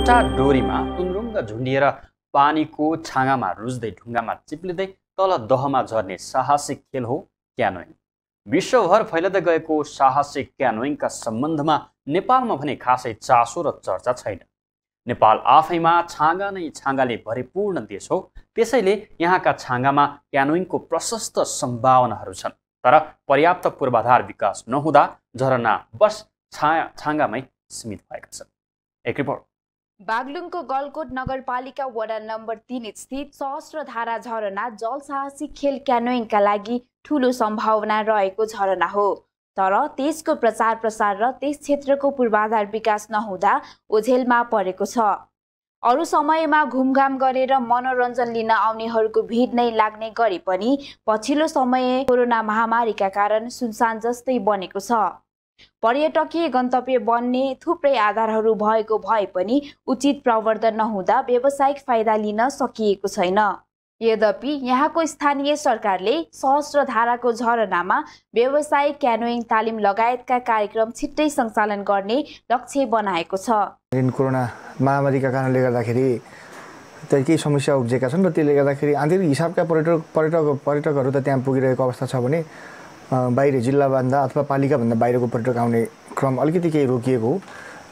एउटा डोरीमा इन्रुङ्ग झुन्डिएर पानीको छाँगामा रुच्दै ढुङ्गामा चिप्लिँदै तल दहमा झर्ने साहसिक खेल हो क्यानोइङ विश्वभर फैलदै गएको साहसिक क्यानोइङका सम्बन्धमा नेपालमा भने खासै चासो र चर्चा छैन नेपाल आफैमा छाँगा नै छाँगाले भरिपूर्ण देश हो त्यसैले यहाँका छाँगामा क्यानोइङको प्रशस्त सम्भावनाहरू छन् तर पर्याप्त पूर्वाधार विकास नहुँदा झरना बस छाया छाँगामै सीमित भएका छन् एक रिपोर्ट बागलुङको गलकोट नगरपालिका वडा नम्बर तिन स्थित सहस्र धारा झरना जलसाहसिक खेल क्यानोइङका लागि ठुलो सम्भावना रहेको झरना हो तर त्यसको प्रचार प्रसार र त्यस क्षेत्रको पूर्वाधार विकास नहुँदा ओझेलमा परेको छ अरू समयमा घुमघाम गरेर मनोरञ्जन लिन आउनेहरूको भिड नै लाग्ने गरे पनि पछिल्लो समय कोरोना महामारीका कारण सुनसान जस्तै बनेको छ पर्यटकीय गन्तव्य बन्ने थुप्रै आधारहरू भएको भए पनि उचित प्रवर्धन नहुँदा व्यावसायिक फाइदा लिन सकिएको छैन यद्यपि यहाँको स्थानीय सरकारले सहस्र धाराको झरनामा व्यावसायिक क्यानोइङ तालिम लगायतका कार्यक्रम छिट्टै सञ्चालन गर्ने लक्ष्य बनाएको छ कोरोना महामारीका कारणले गर्दाखेरि त्यहाँ केही समस्या उब्जेका छन् र त्यसले गर्दाखेरि आन्तरिक हिसाबका पर्यटक पर्यटक पर्यटकहरू त त्यहाँ पुगिरहेको अवस्था छ भने बाहिर जिल्लाभन्दा अथवा पालिकाभन्दा बाहिरको पर्यटक आउने क्रम अलिकति केही रोकिएको हो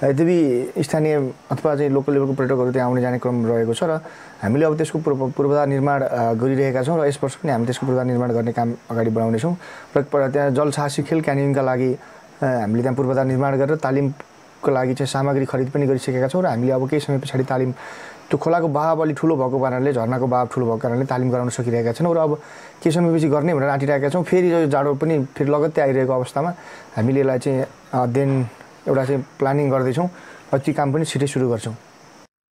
यद्यपि स्थानीय अथवा चाहिँ लोकल लेभलको पर्यटकहरू त्यहाँ आउने जाने क्रम रहेको छ र हामीले अब त्यसको पूर्व पूर्वाधार निर्माण गरिरहेका छौँ र यस वर्ष पनि हामी त्यसको पूर्वाधार निर्माण गर्ने काम अगाडि बढाउनेछौँ र त्यहाँ जलसाहसी खेल क्यानिङका लागि हामीले त्यहाँ पूर्वाधार निर्माण गरेर तालिमको लागि चाहिँ सामग्री खरिद पनि गरिसकेका छौँ र हामीले अब केही समय पछाडि तालिम त्यो खोलाको बहाव अलिक ठुलो भएको कारणले झर्नाको बहाव ठुलो भएको कारणले तालिम गराउन सकिरहेका छैनौँ र अब केही समयपछि गर्ने भनेर आँटिरहेका छौँ फेरि यो जाडो पनि फेरि लगत्तै आइरहेको अवस्थामा हामीले यसलाई चाहिँ देन एउटा चाहिँ प्लानिङ गर्दैछौँ र ती काम पनि छिटै सुरु गर्छौँ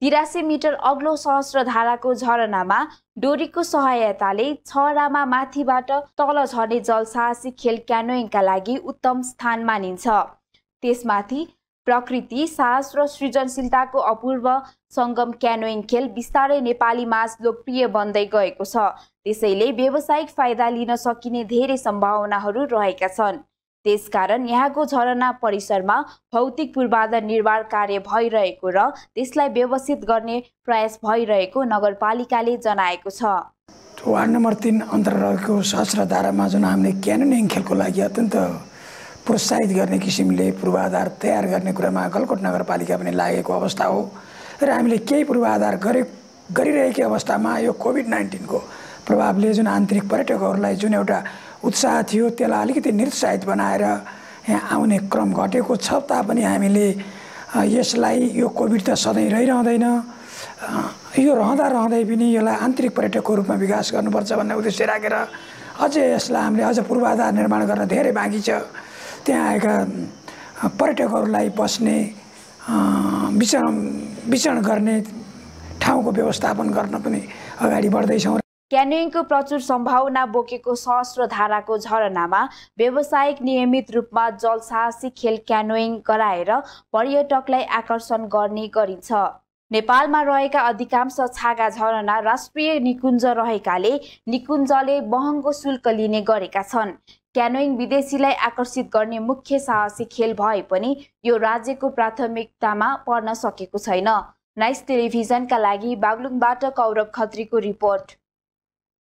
तिरासी मिटर अग्लो सहस्र धाराको झरनामा डोरीको सहायताले छरामा माथिबाट तल झर्ने जलसाहसी खेल क्यानोइङका लागि उत्तम स्थान मानिन्छ त्यसमाथि प्रकृति साहस र सृजनशीलताको अपूर्व सङ्गम क्यानोइङ खेल बिस्तारै नेपाली माझ लोकप्रिय बन्दै गएको छ त्यसैले व्यावसायिक फाइदा लिन सकिने धेरै सम्भावनाहरू रहेका छन् त्यसकारण यहाँको झरना परिसरमा भौतिक पूर्वाधार निर्माण कार्य भइरहेको र त्यसलाई व्यवस्थित गर्ने प्रयास भइरहेको नगरपालिकाले जनाएको छ वार्ड नम्बर तिन अन्तर्गतको धारामा जुन हामीले क्यानोनिङ खेलको लागि अत्यन्त प्रोत्साहित गर्ने किसिमले पूर्वाधार तयार गर्ने कुरामा गलकोट नगरपालिका पनि लागेको अवस्था हो र हामीले केही पूर्वाधार गरे गरिरहेको अवस्थामा यो कोभिड नाइन्टिनको प्रभावले जुन आन्तरिक पर्यटकहरूलाई जुन एउटा उत्साह थियो त्यसलाई अलिकति निरुत्साहित बनाएर यहाँ आउने क्रम घटेको छ तापनि हामीले यसलाई यो कोभिड त सधैँ रहिरहँदैन यो रहँदा रहँदै पनि यसलाई आन्तरिक पर्यटकको रूपमा विकास गर्नुपर्छ भन्ने उद्देश्य राखेर अझै यसलाई हामीले अझ पूर्वाधार निर्माण गर्न धेरै बाँकी छ त्यहाँ आएका पर्यटकहरूलाई बस्ने विचरण विचरण गर्ने ठाउँको व्यवस्थापन गर्न पनि अगाडि बढ्दैछौँ क्यानोइङको प्रचुर सम्भावना बोकेको सहस्र धाराको झरनामा व्यावसायिक नियमित रूपमा जलसाहसी खेल क्यानोइङ गराएर पर्यटकलाई आकर्षण गर्ने गरिन्छ नेपालमा रहेका अधिकांश छागा झरना राष्ट्रिय निकुञ्ज रहेकाले निकुञ्जले महँगो शुल्क लिने गरेका छन् क्यानोइङ विदेशीलाई आकर्षित गर्ने मुख्य साहसी खेल भए पनि यो राज्यको प्राथमिकतामा पर्न सकेको छैन नाइस टेलिभिजनका लागि बागलुङबाट कौरव खत्रीको रिपोर्ट